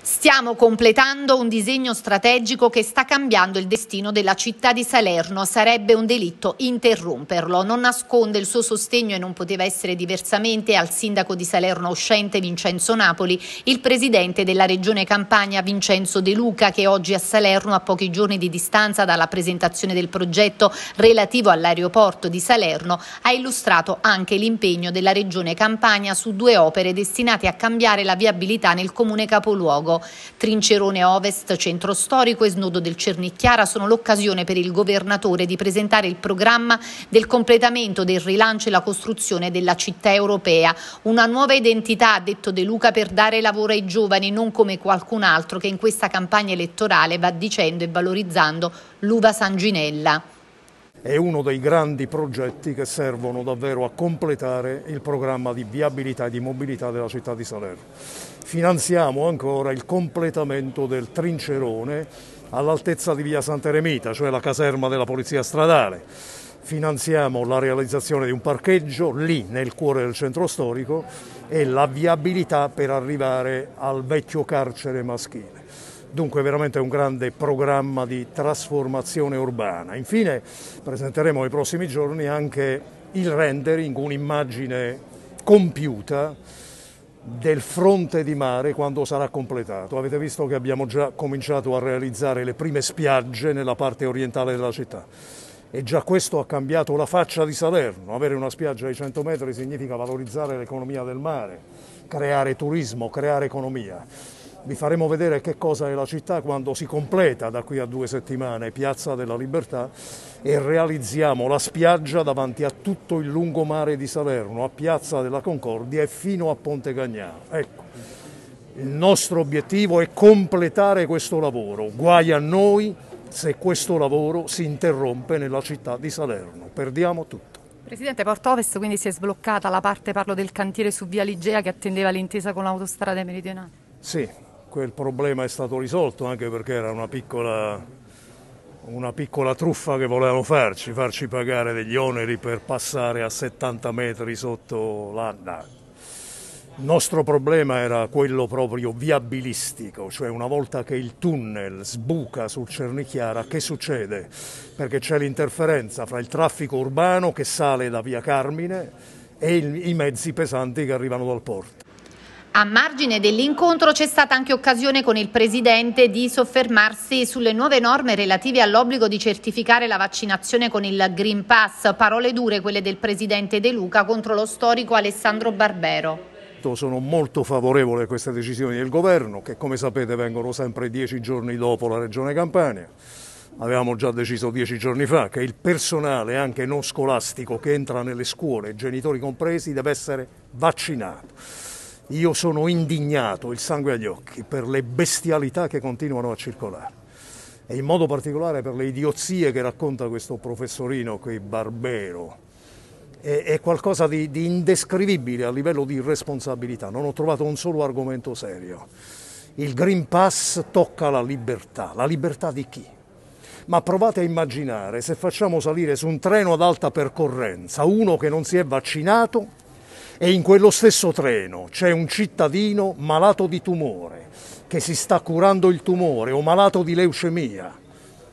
Stiamo completando un disegno strategico che sta cambiando il destino della città di Salerno. Sarebbe un delitto interromperlo. Non nasconde il suo sostegno e non poteva essere diversamente al sindaco di Salerno uscente Vincenzo Napoli, il presidente della regione Campania Vincenzo De Luca che oggi a Salerno a pochi giorni di distanza dalla presentazione del progetto relativo all'aeroporto di Salerno ha illustrato anche l'impegno della regione Campania su due opere destinate a cambiare la viabilità nel comune capoluogo. Largo. Trincerone Ovest, centro storico e snodo del Cernicchiara sono l'occasione per il governatore di presentare il programma del completamento del rilancio e la costruzione della città europea. Una nuova identità, ha detto De Luca, per dare lavoro ai giovani, non come qualcun altro che in questa campagna elettorale va dicendo e valorizzando l'uva sanginella è uno dei grandi progetti che servono davvero a completare il programma di viabilità e di mobilità della città di Salerno. Finanziamo ancora il completamento del trincerone all'altezza di via Sant'Eremita, cioè la caserma della Polizia Stradale. Finanziamo la realizzazione di un parcheggio lì nel cuore del centro storico e la viabilità per arrivare al vecchio carcere maschile. Dunque veramente un grande programma di trasformazione urbana. Infine presenteremo nei prossimi giorni anche il rendering, un'immagine compiuta del fronte di mare quando sarà completato. Avete visto che abbiamo già cominciato a realizzare le prime spiagge nella parte orientale della città e già questo ha cambiato la faccia di Salerno. Avere una spiaggia ai 100 metri significa valorizzare l'economia del mare, creare turismo, creare economia. Vi faremo vedere che cosa è la città quando si completa da qui a due settimane Piazza della Libertà e realizziamo la spiaggia davanti a tutto il lungomare di Salerno, a Piazza della Concordia e fino a Ponte Gagnano. Ecco, il nostro obiettivo è completare questo lavoro. Guai a noi se questo lavoro si interrompe nella città di Salerno. Perdiamo tutto. Presidente, Porto Ovest quindi si è sbloccata la parte, parlo del cantiere su Via Ligea che attendeva l'intesa con l'autostrada meridionale. Sì, quel problema è stato risolto anche perché era una piccola, una piccola truffa che volevano farci, farci pagare degli oneri per passare a 70 metri sotto l'Anna. Il nostro problema era quello proprio viabilistico, cioè una volta che il tunnel sbuca sul Cernichiara che succede? Perché c'è l'interferenza fra il traffico urbano che sale da via Carmine e i mezzi pesanti che arrivano dal porto. A margine dell'incontro c'è stata anche occasione con il Presidente di soffermarsi sulle nuove norme relative all'obbligo di certificare la vaccinazione con il Green Pass, parole dure quelle del Presidente De Luca contro lo storico Alessandro Barbero. Sono molto favorevole a queste decisioni del Governo che come sapete vengono sempre dieci giorni dopo la Regione Campania. Avevamo già deciso dieci giorni fa che il personale, anche non scolastico, che entra nelle scuole, genitori compresi, deve essere vaccinato. Io sono indignato, il sangue agli occhi, per le bestialità che continuano a circolare e in modo particolare per le idiozie che racconta questo professorino qui, Barbero. È, è qualcosa di, di indescrivibile a livello di irresponsabilità, non ho trovato un solo argomento serio. Il Green Pass tocca la libertà, la libertà di chi? ma provate a immaginare se facciamo salire su un treno ad alta percorrenza uno che non si è vaccinato e in quello stesso treno c'è un cittadino malato di tumore, che si sta curando il tumore o malato di leucemia,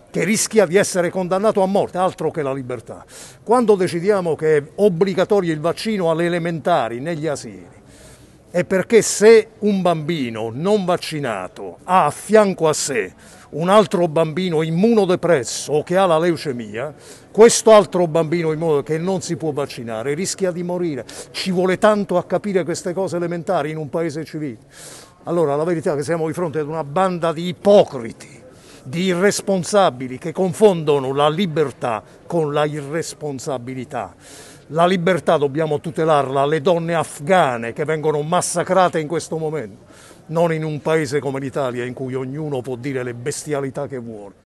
che rischia di essere condannato a morte, altro che la libertà. Quando decidiamo che è obbligatorio il vaccino alle elementari negli asili, è perché se un bambino non vaccinato ha a fianco a sé un altro bambino immunodepresso o che ha la leucemia, questo altro bambino immunodepresso che non si può vaccinare rischia di morire. Ci vuole tanto a capire queste cose elementari in un paese civile. Allora la verità è che siamo di fronte ad una banda di ipocriti, di irresponsabili che confondono la libertà con la irresponsabilità. La libertà dobbiamo tutelarla alle donne afghane che vengono massacrate in questo momento, non in un paese come l'Italia in cui ognuno può dire le bestialità che vuole.